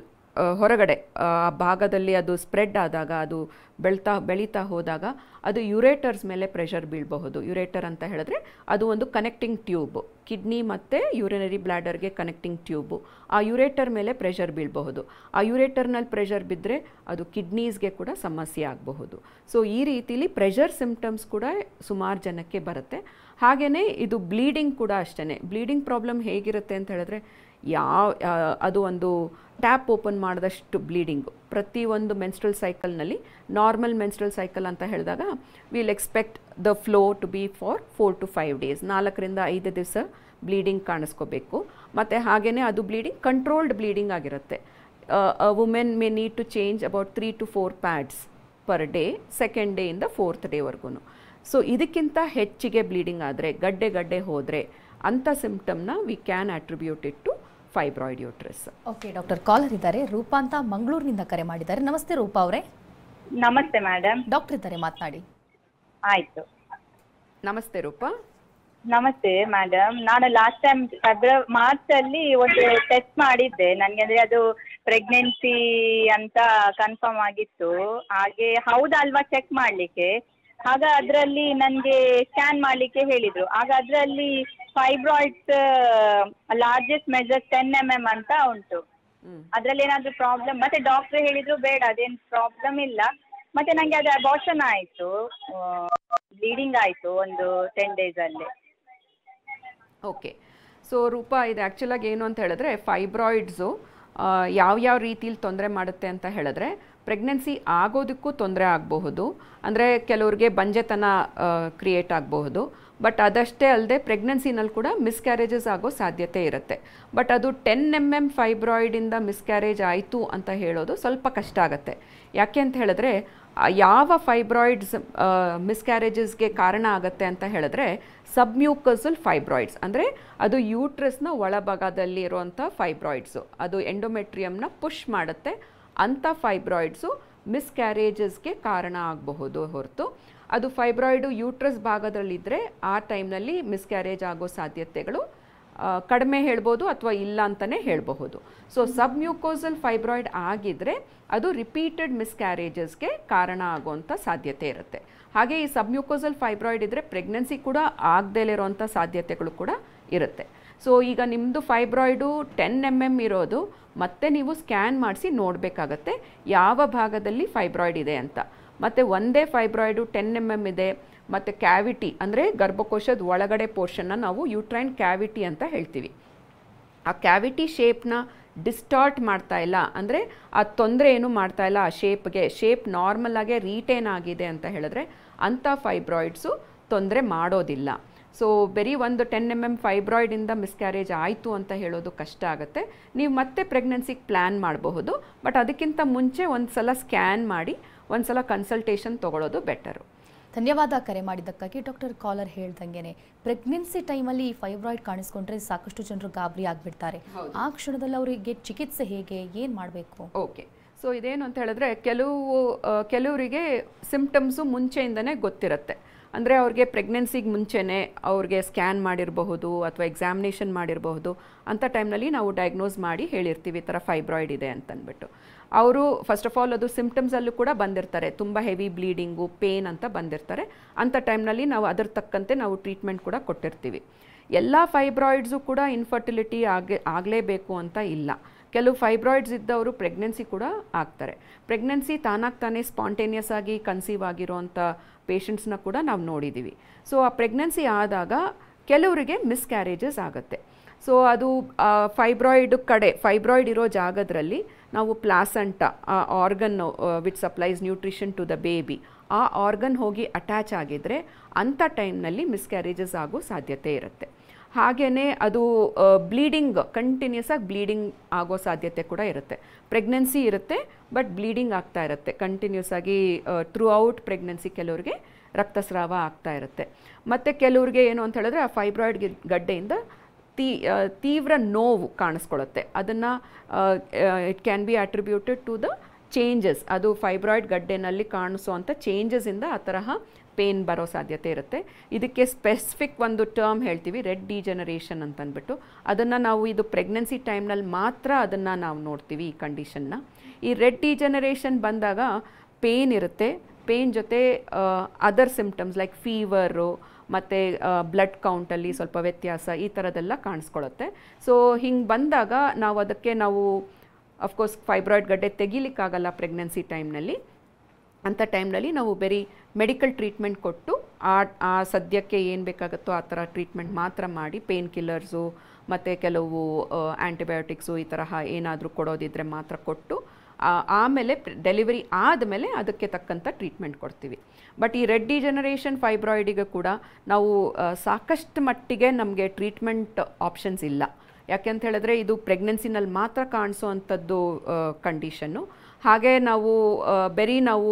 ಹೊರಗಡೆ ಆ ಭಾಗದಲ್ಲಿ ಅದು ಸ್ಪ್ರೆಡ್ ಆದಾಗ ಅದು ಬೆಳ್ತಾ ಬೆಳೀತಾ ಹೋದಾಗ ಅದು ಯುರೇಟರ್ಸ್ ಮೇಲೆ ಪ್ರೆಷರ್ ಬೀಳಬಹುದು ಯುರೇಟರ್ ಅಂತ ಹೇಳಿದ್ರೆ ಅದು ಒಂದು ಕನೆಕ್ಟಿಂಗ್ ಟ್ಯೂಬ್ ಕಿಡ್ನಿ ಮತ್ತು ಯುರಿನರಿ ಬ್ಲ್ಯಾಡರ್ಗೆ ಕನೆಕ್ಟಿಂಗ್ ಟ್ಯೂಬು ಆ ಯುರೇಟರ್ ಮೇಲೆ ಪ್ರೆಷರ್ ಬೀಳಬಹುದು ಆ ಯುರೇಟರ್ನಲ್ಲಿ ಪ್ರೆಷರ್ ಬಿದ್ದರೆ ಅದು ಕಿಡ್ನೀಸ್ಗೆ ಕೂಡ ಸಮಸ್ಯೆ ಆಗಬಹುದು ಸೊ ಈ ರೀತಿಲಿ ಪ್ರೆಷರ್ ಸಿಮ್ಟಮ್ಸ್ ಕೂಡ ಸುಮಾರು ಜನಕ್ಕೆ ಬರುತ್ತೆ ಹಾಗೆಯೇ ಇದು ಬ್ಲೀಡಿಂಗ್ ಕೂಡ ಅಷ್ಟೇ ಬ್ಲೀಡಿಂಗ್ ಪ್ರಾಬ್ಲಮ್ ಹೇಗಿರುತ್ತೆ ಅಂತ ಹೇಳಿದ್ರೆ ಯಾವ ಅದು ಒಂದು ಟ್ಯಾಪ್ ಓಪನ್ ಮಾಡಿದಷ್ಟು ಬ್ಲೀಡಿಂಗು ಪ್ರತಿಯೊಂದು ಮೆನ್ಸ್ಟ್ರಲ್ ಸೈಕಲ್ನಲ್ಲಿ ನಾರ್ಮಲ್ ಮೆನ್ಸ್ಟ್ರಲ್ ಸೈಕಲ್ ಅಂತ ಹೇಳಿದಾಗ will expect the flow to be for four to five days ನಾಲ್ಕರಿಂದ ಐದು ದಿವಸ ಬ್ಲೀಡಿಂಗ್ ಕಾಣಿಸ್ಕೋಬೇಕು ಮತ್ತು ಹಾಗೆಯೇ ಅದು ಬ್ಲೀಡಿಂಗ್ ಕಂಟ್ರೋಲ್ಡ್ ಬ್ಲೀಡಿಂಗ್ ಆಗಿರುತ್ತೆ women may need to change about three to four pads per day second ಡೇಯಿಂದ ಫೋರ್ತ್ ಡೇವರೆಗೂ ಸೊ ಇದಕ್ಕಿಂತ ಹೆಚ್ಚಿಗೆ ಬ್ಲೀಡಿಂಗ್ ಆದರೆ ಗಡ್ಡೆ ಗಡ್ಡೆ ಹೋದರೆ ಅಂಥ ಸಿಂಪ್ಟಮ್ನ we can attribute it to fibroid uterus okay doctor caller ಇದ್ದಾರೆ ರೂಪಾ ಅಂತ ಮಂಗಳೂರಿನಿಂದ ಕರೆ ಮಾಡಿದ್ದಾರೆ ನಮಸ್ತೆ ರೂಪಾ ಅವರೇ ನಮಸ್ತೆ ಮೇಡಮ್ ಡಾಕ್ಟರ್ ಇದ್ದಾರೆ ಮಾತನಾಡಿ ಆಯಿತು ನಮಸ್ತೆ ರೂಪಾ ನಮಸ್ತೆ ಮೇಡಮ್ ನಾನು ಲಾಸ್ಟ್ ಟೈಮ್ ಫೆಬ್ರವರಿ ಮಾರ್ಚ್ ಅಲ್ಲಿ ಒಂದು ಟೆಸ್ಟ್ ಮಾಡಿದ್ದೆ ನನಗೆ ಅಂದ್ರೆ ಅದು ಪ್ರೆಗ್ನೆನ್ಸಿ ಅಂತ ಕನ್ಫರ್ಮ್ ಆಗಿತ್ತು ಹಾಗೆ ಹೌದಲ್ವಾ ಚೆಕ್ ಮಾಡ್ಲಿಕ್ಕೆ ಆಗ ಅದರಲ್ಲಿ ನನಗೆ ಸ್ಕ್ಯಾನ್ ಮಾಡಲಿಕ್ಕೆ ಹೇಳಿದರು ಆಗ ಅದರಲ್ಲಿ fibroids largest measure ten M ಅಂತ ಉಂಟು ಅದರಲ್ಲಿ ಏನಾದ್ರೂ ಪ್ರಾಬ್ಲಮ್ ಮತ್ತೆ ಡಾಕ್ಟರ್ ಹೇಳಿದರು ಬೇಡ ಅದೇನ್ ಪ್ರಾಬ್ಲಮ್ ಇಲ್ಲ ಮತ್ತೆ ನನಗೆ ಅದು ಅಬಾರ್ಷನ್ ಆಯಿತು ಬ್ಲೀಡಿಂಗ್ ಆಯಿತು ಒಂದು ಟೆನ್ ಅಲ್ಲಿ ಓಕೆ ಸೊ ರೂಪಾ ಇದು ಆ್ಯಕ್ಚುಲಾಗಿ ಏನು ಅಂತ ಹೇಳಿದ್ರೆ ಫೈಬ್ರಾಯ್ಡ್ಸು ಯಾವ ಯಾವ ರೀತಿಲಿ ತೊಂದರೆ ಮಾಡುತ್ತೆ ಅಂತ ಹೇಳಿದ್ರೆ ಪ್ರೆಗ್ನೆನ್ಸಿ ಆಗೋದಕ್ಕೂ ತೊಂದರೆ ಆಗಬಹುದು ಅಂದರೆ ಕೆಲವ್ರಿಗೆ ಬಂಜೆತನ ಕ್ರಿಯೇಟ್ ಆಗಬಹುದು ಬಟ್ ಅದಷ್ಟೇ ಅಲ್ಲದೆ ಪ್ರೆಗ್ನೆನ್ಸಿನಲ್ಲಿ ಕೂಡ ಮಿಸ್ಕ್ಯಾರೇಜಸ್ ಆಗೋ ಸಾಧ್ಯತೆ ಇರುತ್ತೆ ಬಟ್ ಅದು ಟೆನ್ ಎಮ್ ಎಮ್ ಫೈಬ್ರಾಯ್ಡಿಂದ ಮಿಸ್ಕ್ಯಾರೇಜ್ ಆಯಿತು ಅಂತ ಹೇಳೋದು ಸ್ವಲ್ಪ ಕಷ್ಟ ಆಗುತ್ತೆ ಯಾಕೆ ಅಂತ ಹೇಳಿದ್ರೆ ಯಾವ ಫೈಬ್ರಾಯ್ಡ್ಸ್ ಮಿಸ್ಕ್ಯಾರೇಜಸ್ಗೆ ಕಾರಣ ಆಗುತ್ತೆ ಅಂತ ಹೇಳಿದ್ರೆ ಸಬ್ಮ್ಯೂಕಸಲ್ ಫೈಬ್ರಾಯ್ಡ್ಸ್ ಅಂದರೆ ಅದು ಯೂಟ್ರಸ್ನ ಒಳಭಾಗದಲ್ಲಿ ಫೈಬ್ರಾಯ್ಡ್ಸು ಅದು ಎಂಡೊಮೆಟ್ರಿಯಮ್ನ ಪುಷ್ ಮಾಡುತ್ತೆ ಅಂಥ ಫೈಬ್ರಾಯ್ಡ್ಸು ಮಿಸ್ಕ್ಯಾರೇಜಸ್ಗೆ ಕಾರಣ ಆಗಬಹುದು ಹೊರತು ಅದು ಫೈಬ್ರಾಯ್ಡು ಯೂಟ್ರಸ್ ಭಾಗದಲ್ಲಿದ್ದರೆ ಆ ಟೈಮ್ನಲ್ಲಿ ಮಿಸ್ಕ್ಯಾರೇಜ್ ಆಗೋ ಸಾಧ್ಯತೆಗಳು ಕಡಿಮೆ ಹೇಳ್ಬೋದು ಅಥವಾ ಇಲ್ಲ ಅಂತಲೇ ಹೇಳಬಹುದು ಸೊ ಸಬ್ ಮ್ಯೂಕೋಸಲ್ ಫೈಬ್ರಾಯ್ಡ್ ಆಗಿದ್ದರೆ ಅದು ರಿಪೀಟೆಡ್ ಮಿಸ್ಕ್ಯಾರೇಜಸ್ಗೆ ಕಾರಣ ಆಗುವಂಥ ಸಾಧ್ಯತೆ ಇರುತ್ತೆ ಹಾಗೆ ಈ ಸಬ್ ಮ್ಯೂಕೋಸಲ್ ಫೈಬ್ರಾಯ್ಡ್ ಇದ್ದರೆ ಪ್ರೆಗ್ನೆನ್ಸಿ ಕೂಡ ಆಗದೇ ಇರೋವಂಥ ಸಾಧ್ಯತೆಗಳು ಕೂಡ ಇರುತ್ತೆ ಸೊ ಈಗ ನಿಮ್ಮದು ಫೈಬ್ರಾಯ್ಡು ಟೆನ್ ಎಮ್ ಎಮ್ ಇರೋದು ಮತ್ತೆ ನೀವು ಸ್ಕ್ಯಾನ್ ಮಾಡಿಸಿ ನೋಡಬೇಕಾಗತ್ತೆ ಯಾವ ಭಾಗದಲ್ಲಿ ಫೈಬ್ರಾಯ್ಡ್ ಇದೆ ಅಂತ ಮತ್ತು ಒಂದೇ ಫೈಬ್ರಾಯ್ಡು ಟೆನ್ ಎಮ್ ಎಮ್ ಇದೆ ಮತ್ತು ಕ್ಯಾವಿಟಿ ಅಂದರೆ ಗರ್ಭಕೋಶದ ಒಳಗಡೆ ಪೋರ್ಷನ್ನ ನಾವು ಯೂಟ್ರೈನ್ ಕ್ಯಾವಿಟಿ ಅಂತ ಹೇಳ್ತೀವಿ ಆ ಕ್ಯಾವಿಟಿ ಶೇಪ್ನ ಡಿಸ್ಟಾರ್ಟ್ ಮಾಡ್ತಾ ಇಲ್ಲ ಅಂದರೆ ಆ ತೊಂದರೆ ಏನು ಮಾಡ್ತಾ ಇಲ್ಲ ಆ ಶೇಪ್ಗೆ ಶೇಪ್ ನಾರ್ಮಲ್ ಆಗೇ ರೀಟೇನ್ ಆಗಿದೆ ಅಂತ ಹೇಳಿದ್ರೆ ಅಂಥ ಫೈಬ್ರಾಯ್ಡ್ಸು ತೊಂದರೆ ಮಾಡೋದಿಲ್ಲ ಸೊ ಬರೀ ಒಂದು ಟೆನ್ ಎಮ್ ಎಮ್ ಫೈಬ್ರಾಯ್ಡಿಂದ ಮಿಸ್ಕ್ಯಾರೇಜ್ ಆಯಿತು ಅಂತ ಹೇಳೋದು ಕಷ್ಟ ಆಗುತ್ತೆ ನೀವು ಮತ್ತೆ ಪ್ರೆಗ್ನೆನ್ಸಿಗೆ ಪ್ಲ್ಯಾನ್ ಮಾಡಬಹುದು ಬಟ್ ಅದಕ್ಕಿಂತ ಮುಂಚೆ ಒಂದು ಸಲ ಸ್ಕ್ಯಾನ್ ಮಾಡಿ ಒಂದು ಸಲ ಕನ್ಸಲ್ಟೇಷನ್ ತೊಗೊಳ್ಳೋದು ಬೆಟರು ಧನ್ಯವಾದ ಕರೆ ಮಾಡಿದ್ದಕ್ಕಾಗಿ ಡಾಕ್ಟರ್ ಕಾಲರ್ ಹೇಳ್ದಂಗೆ ಪ್ರೆಗ್ನೆನ್ಸಿ ಟೈಮಲ್ಲಿ ಈ ಫೈಬ್ರಾಯ್ಡ್ ಕಾಣಿಸ್ಕೊಂಡ್ರೆ ಸಾಕಷ್ಟು ಜನರು ಗಾಬರಿ ಆಗಿಬಿಡ್ತಾರೆ ಆ ಕ್ಷಣದಲ್ಲಿ ಅವರಿಗೆ ಚಿಕಿತ್ಸೆ ಹೇಗೆ ಏನು ಮಾಡಬೇಕು ಓಕೆ ಸೊ ಇದೇನು ಅಂತ ಹೇಳಿದ್ರೆ ಕೆಲವು ಕೆಲವರಿಗೆ ಸಿಂಪ್ಟಮ್ಸು ಮುಂಚೆಯಿಂದನೇ ಗೊತ್ತಿರುತ್ತೆ ಅಂದರೆ ಅವ್ರಿಗೆ ಪ್ರೆಗ್ನೆನ್ಸಿಗೆ ಮುಂಚೆನೇ ಅವ್ರಿಗೆ ಸ್ಕ್ಯಾನ್ ಮಾಡಿರಬಹುದು ಅಥವಾ ಎಕ್ಸಾಮಿನೇಷನ್ ಮಾಡಿರಬಹುದು ಅಂಥ ಟೈಮ್ನಲ್ಲಿ ನಾವು ಡಯಾಗ್ನೋಸ್ ಮಾಡಿ ಹೇಳಿರ್ತೀವಿ ಈ ಥರ ಫೈಬ್ರಾಯ್ಡ್ ಇದೆ ಅಂತಂದ್ಬಿಟ್ಟು ಅವರು ಫಸ್ಟ್ ಆಫ್ ಆಲ್ ಅದು ಸಿಂಪ್ಟಮ್ಸಲ್ಲೂ ಕೂಡ ಬಂದಿರ್ತಾರೆ ತುಂಬ ಹೆವಿ ಬ್ಲೀಡಿಂಗು ಪೇನ್ ಅಂತ ಬಂದಿರ್ತಾರೆ ಅಂಥ ಟೈಮ್ನಲ್ಲಿ ನಾವು ಅದ್ರ ತಕ್ಕಂತೆ ನಾವು ಟ್ರೀಟ್ಮೆಂಟ್ ಕೂಡ ಕೊಟ್ಟಿರ್ತೀವಿ ಎಲ್ಲ ಫೈಬ್ರಾಯ್ಡ್ಸು ಕೂಡ ಇನ್ಫರ್ಟಿಲಿಟಿ ಆಗೇ ಆಗಲೇಬೇಕು ಅಂತ ಇಲ್ಲ ಕೆಲವು ಫೈಬ್ರಾಯ್ಡ್ಸ್ ಇದ್ದವರು ಪ್ರೆಗ್ನೆನ್ಸಿ ಕೂಡ ಆಗ್ತಾರೆ ಪ್ರೆಗ್ನೆನ್ಸಿ ತಾನಾಗಿ ತಾನೇ ಸ್ಪಾಂಟೇನಿಯಸ್ ಆಗಿ ಕನ್ಸೀವ್ ಆಗಿರೋವಂಥ ಪೇಷಂಟ್ಸ್ನ ಕೂಡ ನಾವು ನೋಡಿದ್ದೀವಿ ಸೊ ಆ ಪ್ರೆಗ್ನೆನ್ಸಿ ಆದಾಗ ಕೆಲವರಿಗೆ ಮಿಸ್ಕ್ಯಾರೇಜಸ್ ಆಗುತ್ತೆ ಸೊ ಅದು ಫೈಬ್ರಾಯ್ಡ್ ಕಡೆ ಫೈಬ್ರಾಯ್ಡ್ ಇರೋ ಜಾಗದಲ್ಲಿ ನಾವು placenta organ which supplies nutrition to the baby ಆ ಆರ್ಗನ್ ಹೋಗಿ ಅಟ್ಯಾಚ್ ಆಗಿದ್ರೆ ಅಂಥ ಟೈಮ್ನಲ್ಲಿ ಮಿಸ್ಕ್ಯಾರೇಜಸ್ ಆಗೋ ಸಾಧ್ಯತೆ ಇರುತ್ತೆ ಹಾಗೆಯೇ ಅದು ಬ್ಲೀಡಿಂಗ್ ಕಂಟಿನ್ಯೂಸ್ ಆಗಿ ಬ್ಲೀಡಿಂಗ್ ಆಗೋ ಸಾಧ್ಯತೆ ಕೂಡ ಇರುತ್ತೆ ಪ್ರೆಗ್ನೆನ್ಸಿ ಇರುತ್ತೆ ಬಟ್ ಬ್ಲೀಡಿಂಗ್ ಆಗ್ತಾ ಇರುತ್ತೆ ಕಂಟಿನ್ಯೂಸ್ ಆಗಿ ಥ್ರೂ ಔಟ್ ಪ್ರೆಗ್ನೆನ್ಸಿ ಕೆಲವ್ರಿಗೆ ರಕ್ತಸ್ರಾವ ಆಗ್ತಾ ಇರುತ್ತೆ ಮತ್ತು ಕೆಲವ್ರಿಗೆ ಏನು ಅಂತ ಹೇಳಿದ್ರೆ ಆ ಫೈಬ್ರಾಯ್ಡ್ ಗಡ್ಡೆಯಿಂದ ತೀ ತೀವ್ರ ನೋವು ಕಾಣಿಸ್ಕೊಳ್ಳುತ್ತೆ ಅದನ್ನು it can be attributed to the changes ಅದು ಫೈಬ್ರಾಯ್ಡ್ ಗಡ್ಡೆನಲ್ಲಿ ಕಾಣಿಸುವಂಥ ಚೇಂಜಸ್ಸಿಂದ ಆ ತರಹ ಪೇನ್ ಬರೋ ಸಾಧ್ಯತೆ ಇರುತ್ತೆ ಇದಕ್ಕೆ ಸ್ಪೆಸಿಫಿಕ್ ಒಂದು ಟರ್ಮ್ ಹೇಳ್ತೀವಿ ರೆಡ್ ಡಿಜನರೇಷನ್ ಅಂತಂದ್ಬಿಟ್ಟು ಅದನ್ನು ನಾವು ಇದು ಪ್ರೆಗ್ನೆನ್ಸಿ ಟೈಮ್ನಲ್ಲಿ ಮಾತ್ರ ಅದನ್ನು ನಾವು ನೋಡ್ತೀವಿ ಈ ಕಂಡೀಷನ್ನ ಈ ರೆಡ್ ಡಿಜನರೇಷನ್ ಬಂದಾಗ ಪೇನ್ ಇರುತ್ತೆ ಪೇನ್ ಜೊತೆ ಅದರ್ ಸಿಂಪ್ಟಮ್ಸ್ ಲೈಕ್ ಫೀವರು ಮತ್ತು ಬ್ಲಡ್ ಕೌಂಟಲ್ಲಿ ಸ್ವಲ್ಪ ವ್ಯತ್ಯಾಸ ಈ ಥರದೆಲ್ಲ ಕಾಣಿಸ್ಕೊಳುತ್ತೆ ಸೊ ಹಿಂಗೆ ಬಂದಾಗ ನಾವು ಅದಕ್ಕೆ ನಾವು ಅಫ್ಕೋರ್ಸ್ ಫೈಬ್ರಾಯ್ಡ್ ಗಡ್ಡೆ ತೆಗಿಲಿಕ್ಕಾಗಲ್ಲ ಪ್ರೆಗ್ನೆನ್ಸಿ ಟೈಮ್ನಲ್ಲಿ ಅಂಥ ಟೈಮ್ನಲ್ಲಿ ನಾವು ಬೇರೆ ಮೆಡಿಕಲ್ ಟ್ರೀಟ್ಮೆಂಟ್ ಕೊಟ್ಟು ಆ ಆ ಸದ್ಯಕ್ಕೆ ಏನು ಬೇಕಾಗುತ್ತೋ ಆ ಥರ ಟ್ರೀಟ್ಮೆಂಟ್ ಮಾತ್ರ ಮಾಡಿ ಪೇನ್ ಕಿಲ್ಲರ್ಸು ಮತ್ತು ಕೆಲವು ಆ್ಯಂಟಿಬಯೋಟಿಕ್ಸು ಈ ತರಹ ಏನಾದರೂ ಕೊಡೋದಿದ್ರೆ ಮಾತ್ರ ಕೊಟ್ಟು ಆಮೇಲೆ ಡೆಲಿವರಿ ಆದಮೇಲೆ ಅದಕ್ಕೆ ತಕ್ಕಂಥ ಟ್ರೀಟ್ಮೆಂಟ್ ಕೊಡ್ತೀವಿ ಬಟ್ ಈ ರೆಡ್ಡಿ ಜನರೇಷನ್ ಫೈಬ್ರಾಯ್ಡಿಗೆ ಕೂಡ ನಾವು ಸಾಕಷ್ಟು ಮಟ್ಟಿಗೆ ನಮಗೆ ಟ್ರೀಟ್ಮೆಂಟ್ ಆಪ್ಷನ್ಸ್ ಇಲ್ಲ ಯಾಕೆ ಅಂತ ಹೇಳಿದ್ರೆ ಇದು ಪ್ರೆಗ್ನೆನ್ಸಿನಲ್ಲಿ ಮಾತ್ರ ಕಾಣಿಸೋ ಅಂಥದ್ದು ಕಂಡೀಷನ್ನು ಹಾಗೆ ನಾವು ಬೆರಿ ನಾವು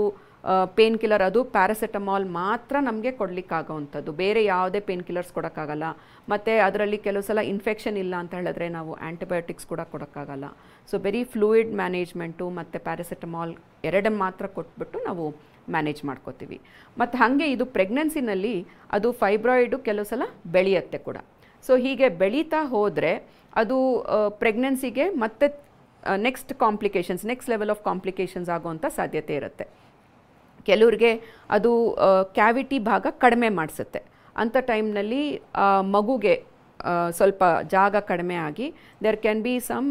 ಪೇನ್ ಕಿಲ್ಲರ್ ಅದು ಪ್ಯಾರಾಸೆಟಮಾಲ್ ಮಾತ್ರ ನಮಗೆ ಕೊಡಲಿಕ್ಕಾಗೋವಂಥದ್ದು ಬೇರೆ ಯಾವುದೇ ಪೇನ್ ಕಿಲ್ಲರ್ಸ್ ಕೊಡೋಕ್ಕಾಗಲ್ಲ ಮತ್ತು ಅದರಲ್ಲಿ ಕೆಲವು ಸಲ ಇನ್ಫೆಕ್ಷನ್ ಇಲ್ಲ ಅಂತ ಹೇಳಿದ್ರೆ ನಾವು ಆ್ಯಂಟಿಬಯೋಟಿಕ್ಸ್ ಕೂಡ ಕೊಡೋಕ್ಕಾಗಲ್ಲ ಸೊ ಬೆರಿ ಫ್ಲೂಯಿಡ್ ಮ್ಯಾನೇಜ್ಮೆಂಟು ಮತ್ತು ಪ್ಯಾರಾಸೆಟಮಾಲ್ ಎರಡನ್ನು ಮಾತ್ರ ಕೊಟ್ಬಿಟ್ಟು ನಾವು ಮ್ಯಾನೇಜ್ ಮಾಡ್ಕೋತೀವಿ ಮತ್ತು ಹಾಗೆ ಇದು ಪ್ರೆಗ್ನೆನ್ಸಿನಲ್ಲಿ ಅದು ಫೈಬ್ರಾಯ್ಡು ಕೆಲವು ಸಲ ಬೆಳೆಯುತ್ತೆ ಕೂಡ ಸೊ ಹೀಗೆ ಬೆಳೀತಾ ಹೋದರೆ ಅದು ಪ್ರೆಗ್ನೆನ್ಸಿಗೆ ಮತ್ತೆ next complications next level of complications ಆಗುವಂಥ ಸಾಧ್ಯತೆ ಇರುತ್ತೆ ಕೆಲವ್ರಿಗೆ ಅದು ಕ್ಯಾವಿಟಿ ಭಾಗ ಕಡಿಮೆ ಮಾಡಿಸುತ್ತೆ ಅಂಥ ಟೈಮ್ನಲ್ಲಿ ಮಗುಗೆ ಸ್ವಲ್ಪ ಜಾಗ ಕಡಿಮೆ ಆಗಿ there can be some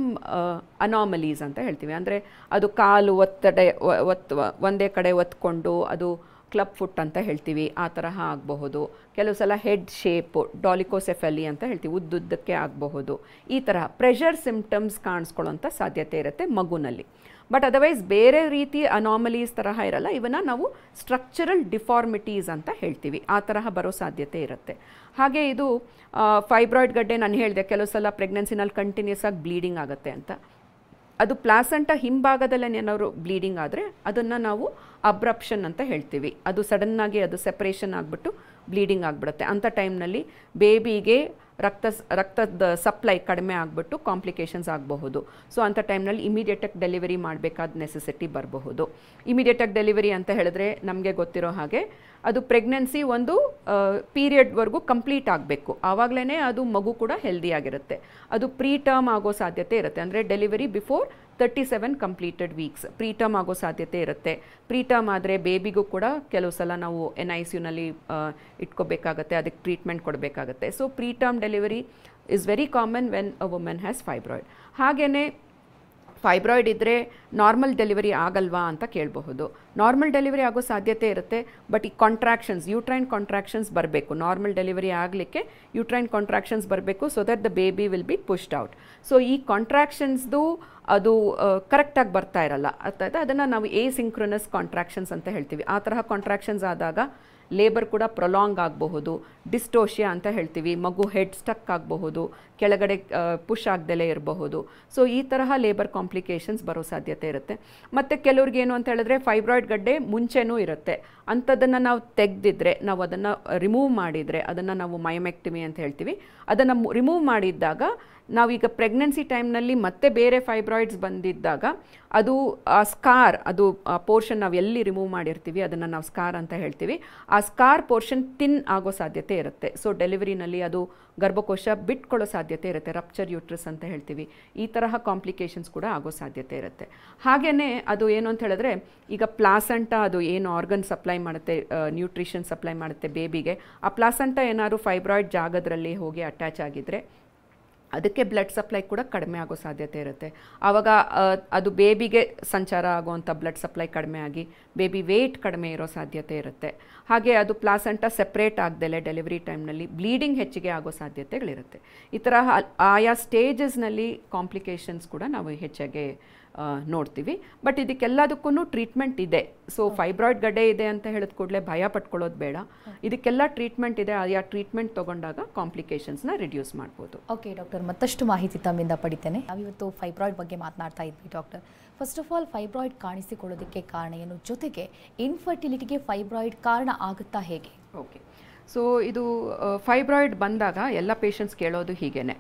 anomalies ಅಂತ ಹೇಳ್ತೀವಿ ಅಂದರೆ ಅದು ಕಾಲು ಒತ್ತಡೆ ಒತ್ತು ಒಂದೇ ಕಡೆ ಒತ್ಕೊಂಡು ಅದು ಕ್ಲಬ್ ಫುಟ್ ಅಂತ ಹೇಳ್ತೀವಿ ಆ ತರಹ ಆಗಬಹುದು ಕೆಲವು ಸಲ ಹೆಡ್ ಶೇಪು ಡಾಲಿಕೋಸೆಫಲಿ ಅಂತ ಹೇಳ್ತೀವಿ ಉದ್ದುದ್ದಕ್ಕೆ ಆಗಬಹುದು ಈ ತರಹ ಪ್ರೆಷರ್ ಸಿಂಪ್ಟಮ್ಸ್ ಕಾಣಿಸ್ಕೊಳ್ಳೋಂಥ ಸಾಧ್ಯತೆ ಇರುತ್ತೆ ಮಗುನಲ್ಲಿ ಬಟ್ ಅದರ್ವೈಸ್ ಬೇರೆ ರೀತಿ ಅನಾಮಲೀಸ್ ತರಹ ಇರಲ್ಲ ಇವನ್ನ ನಾವು ಸ್ಟ್ರಕ್ಚರಲ್ ಡಿಫಾರ್ಮಿಟೀಸ್ ಅಂತ ಹೇಳ್ತೀವಿ ಆ ತರಹ ಬರೋ ಸಾಧ್ಯತೆ ಇರುತ್ತೆ ಹಾಗೆ ಇದು ಫೈಬ್ರಾಯ್ಡ್ ಗಡ್ಡೆ ನಾನು ಹೇಳಿದೆ ಕೆಲವು ಸಲ ಪ್ರೆಗ್ನೆನ್ಸಿನಲ್ಲಿ ಕಂಟಿನ್ಯೂಸ್ ಆಗಿ ಬ್ಲೀಡಿಂಗ್ ಆಗುತ್ತೆ ಅಂತ ಅದು ಪ್ಲಾಸೆಂಟ ಹಿಂಭಾಗದಲ್ಲಿ ಏನಾದ್ರು ಬ್ಲೀಡಿಂಗ್ ಆದರೆ ಅದನ್ನು ನಾವು ಅಬ್ರಪ್ಷನ್ ಅಂತ ಹೇಳ್ತೀವಿ ಅದು ಸಡನ್ನಾಗಿ ಅದು ಸೆಪ್ರೇಷನ್ ಆಗಿಬಿಟ್ಟು ಬ್ಲೀಡಿಂಗ್ ಆಗಿಬಿಡುತ್ತೆ ಅಂಥ ಟೈಮ್ನಲ್ಲಿ ಬೇಬಿಗೆ ರಕ್ತ ರಕ್ತದ ಸಪ್ಲೈ ಕಡಿಮೆ ಆಗಿಬಿಟ್ಟು ಕಾಂಪ್ಲಿಕೇಶನ್ಸ್ ಆಗಬಹುದು ಸೊ ಅಂಥ ಟೈಮ್ನಲ್ಲಿ ಇಮಿಡಿಯೇಟಾಗಿ ಡೆಲಿವರಿ ಮಾಡಬೇಕಾದ ನೆಸೆಸಿಟಿ ಬರಬಹುದು ಇಮಿಡಿಯೇಟಾಗಿ ಡೆಲಿವರಿ ಅಂತ ಹೇಳಿದ್ರೆ ನಮಗೆ ಗೊತ್ತಿರೋ ಹಾಗೆ ಅದು ಪ್ರೆಗ್ನೆನ್ಸಿ ಒಂದು ಪೀರಿಯಡ್ವರೆಗೂ ಕಂಪ್ಲೀಟ್ ಆಗಬೇಕು ಆವಾಗಲೇ ಅದು ಮಗು ಕೂಡ ಹೆಲ್ದಿಯಾಗಿರುತ್ತೆ ಅದು ಪ್ರೀ ಟರ್ಮ್ ಆಗೋ ಸಾಧ್ಯತೆ ಇರುತ್ತೆ ಅಂದರೆ delivery before thirty seven completed weeks preterm ಆಗೋ ಸಾಧ್ಯತೆ ಇರುತ್ತೆ ಪ್ರೀಟರ್ಮ್ ಆದರೆ ಬೇಬಿಗೂ ಕೂಡ ಕೆಲವು ಸಲ ನಾವು ಎನ್ ಐ ಯುನಲ್ಲಿ ಇಟ್ಕೋಬೇಕಾಗತ್ತೆ ಅದಕ್ಕೆ ಟ್ರೀಟ್ಮೆಂಟ್ ಕೊಡಬೇಕಾಗತ್ತೆ so preterm delivery is very common when a women has fibroid ಹಾಗೆಯೇ ಫೈಬ್ರಾಯ್ಡ್ ಇದ್ದರೆ ನಾರ್ಮಲ್ ಡೆಲಿವರಿ ಆಗಲ್ವಾ ಅಂತ ಕೇಳಬಹುದು ನಾರ್ಮಲ್ ಡೆಲಿವರಿ ಆಗೋ ಸಾಧ್ಯತೆ ಇರುತ್ತೆ ಬಟ್ ಈ ಕಾಂಟ್ರಾಕ್ಷನ್ಸ್ ಯೂಟ್ರೈನ್ ಕಾಂಟ್ರಾಕ್ಷನ್ಸ್ ಬರಬೇಕು ನಾರ್ಮಲ್ ಡೆಲಿವರಿ ಆಗಲಿಕ್ಕೆ ಯೂಟ್ರೈನ್ ಕಾಂಟ್ರಾಕ್ಷನ್ಸ್ ಬರಬೇಕು so that the baby will be pushed out so ಈ ಕಾಂಟ್ರಾಕ್ಷನ್ಸ್ದು ಅದು ಕರೆಕ್ಟಾಗಿ ಬರ್ತಾ ಇರಲ್ಲ ಅಂತ ಅದನ್ನು ನಾವು ಎ ಸಿಂಕ್ರೋನಸ್ ಕಾಂಟ್ರಾಕ್ಷನ್ಸ್ ಅಂತ ಹೇಳ್ತೀವಿ ಆ ತರಹ ಕಾಂಟ್ರಾಕ್ಷನ್ಸ್ ಆದಾಗ ಲೇಬರ್ ಕೂಡ ಪ್ರೊಲಾಂಗ್ ಆಗಬಹುದು ಡಿಸ್ಟೋಷಿಯಾ ಅಂತ ಹೇಳ್ತೀವಿ ಮಗು ಹೆಡ್ ಸ್ಟಕ್ ಆಗಬಹುದು ಕೆಳಗಡೆ ಪುಷ್ ಆಗ್ದಲೇ ಇರಬಹುದು ಸೊ ಈ ತರಹ ಲೇಬರ್ ಕಾಂಪ್ಲಿಕೇಶನ್ಸ್ ಬರೋ ಸಾಧ್ಯತೆ ಇರುತ್ತೆ ಮತ್ತು ಕೆಲವ್ರಿಗೆ ಏನು ಅಂತ ಹೇಳಿದ್ರೆ ಫೈಬ್ರಾಯ್ಡ್ ಗಡ್ಡೆ ಮುಂಚೆನೂ ಇರುತ್ತೆ ಅಂಥದ್ದನ್ನು ನಾವು ತೆಗೆದಿದ್ರೆ ನಾವು ಅದನ್ನು ರಿಮೂವ್ ಮಾಡಿದರೆ ಅದನ್ನು ನಾವು ಮಯಮೆಕ್ಟಿಮಿ ಅಂತ ಹೇಳ್ತೀವಿ ಅದನ್ನು ರಿಮೂವ್ ಮಾಡಿದ್ದಾಗ ನಾವೀಗ ಪ್ರೆಗ್ನೆನ್ಸಿ ಟೈಮ್ನಲ್ಲಿ ಮತ್ತೆ ಬೇರೆ ಫೈಬ್ರಾಯ್ಡ್ಸ್ ಬಂದಿದ್ದಾಗ ಅದು ಸ್ಕಾರ್ ಅದು ಪೋರ್ಷನ್ ನಾವು ಎಲ್ಲಿ ರಿಮೂವ್ ಮಾಡಿರ್ತೀವಿ ಅದನ್ನು ನಾವು ಸ್ಕಾರ್ ಅಂತ ಹೇಳ್ತೀವಿ ಆ ಸ್ಕಾರ್ ಪೋರ್ಷನ್ ತಿನ್ ಆಗೋ ಸಾಧ್ಯತೆ ಇರುತ್ತೆ ಸೊ ಡೆಲಿವರಿನಲ್ಲಿ ಅದು ಗರ್ಭಕೋಶ ಬಿಟ್ಕೊಳ್ಳೋ ಸಾಧ್ಯತೆ ಇರುತ್ತೆ ರಪ್ಚರ್ ಯೂಟ್ರಸ್ ಅಂತ ಹೇಳ್ತೀವಿ ಈ ತರಹ ಕಾಂಪ್ಲಿಕೇಶನ್ಸ್ ಕೂಡ ಆಗೋ ಸಾಧ್ಯತೆ ಇರುತ್ತೆ ಹಾಗೆಯೇ ಅದು ಏನು ಅಂತ ಹೇಳಿದ್ರೆ ಈಗ ಪ್ಲಾಸಂಟ ಅದು ಏನು ಆರ್ಗನ್ ಸಪ್ಲೈ ಮಾಡುತ್ತೆ ನ್ಯೂಟ್ರಿಷನ್ ಸಪ್ಲೈ ಮಾಡುತ್ತೆ ಬೇಬಿಗೆ ಆ ಪ್ಲಾಸಂಟ ಏನಾದ್ರು ಫೈಬ್ರಾಯ್ಡ್ ಜಾಗದ್ರಲ್ಲಿ ಹೋಗಿ ಅಟ್ಯಾಚ್ ಆಗಿದ್ರೆ ಅದಕ್ಕೆ ಬ್ಲಡ್ ಸಪ್ಲೈ ಕೂಡ ಕಡಿಮೆ ಆಗೋ ಸಾಧ್ಯತೆ ಇರುತ್ತೆ ಆವಾಗ ಅದು ಬೇಬಿಗೆ ಸಂಚಾರ ಆಗುವಂಥ ಬ್ಲಡ್ ಸಪ್ಲೈ ಕಡಿಮೆ ಆಗಿ ಬೇಬಿ ವೇಟ್ ಕಡಿಮೆ ಇರೋ ಸಾಧ್ಯತೆ ಇರುತ್ತೆ ಹಾಗೆ ಅದು ಪ್ಲಾಸೆಂಟ ಸೆಪ್ರೇಟ್ ಆಗದಲ್ಲೇ ಡೆಲಿವರಿ ಟೈಮ್ನಲ್ಲಿ ಬ್ಲೀಡಿಂಗ್ ಹೆಚ್ಚಿಗೆ ಆಗೋ ಸಾಧ್ಯತೆಗಳಿರುತ್ತೆ ಈ ಥರ ಆಯಾ ಸ್ಟೇಜಸ್ನಲ್ಲಿ ಕಾಂಪ್ಲಿಕೇಶನ್ಸ್ ಕೂಡ ನಾವು ಹೆಚ್ಚಾಗಿ ನೋಡ್ತೀವಿ ಬಟ್ ಇದಕ್ಕೆಲ್ಲದಕ್ಕೂ ಟ್ರೀಟ್ಮೆಂಟ್ ಇದೆ ಸೊ ಫೈಬ್ರಾಯ್ಡ್ ಗಡ್ಡೆ ಇದೆ ಅಂತ ಹೇಳಿದ ಕೂಡಲೇ ಭಯ ಪಟ್ಕೊಳ್ಳೋದು ಬೇಡ ಇದಕ್ಕೆಲ್ಲ ಟ್ರೀಟ್ಮೆಂಟ್ ಇದೆ ಆ ಟ್ರೀಟ್ಮೆಂಟ್ ತಗೊಂಡಾಗ ಕಾಂಪ್ಲಿಕೇಶನ್ಸ್ನ ರಿಡ್ಯೂಸ್ ಮಾಡ್ಬೋದು ಓಕೆ ಡಾಕ್ಟರ್ ಮತ್ತಷ್ಟು ಮಾಹಿತಿ ತಮ್ಮಿಂದ ಪಡಿತೇನೆ ನಾವಿವತ್ತು ಫೈಬ್ರಾಯ್ಡ್ ಬಗ್ಗೆ ಮಾತನಾಡ್ತಾ ಇದ್ವಿ doctor first of all fibroid ಕಾಣಿಸಿಕೊಳ್ಳೋದಕ್ಕೆ ಕಾರಣ ಏನು ಜೊತೆಗೆ ಇನ್ಫರ್ಟಿಲಿಟಿಗೆ ಫೈಬ್ರಾಯ್ಡ್ ಕಾರಣ ಆಗುತ್ತಾ ಹೇಗೆ ಓಕೆ ಸೊ ಇದು ಫೈಬ್ರಾಯ್ಡ್ ಬಂದಾಗ ಎಲ್ಲ ಪೇಷಂಟ್ಸ್ ಕೇಳೋದು ಹೀಗೇನೆ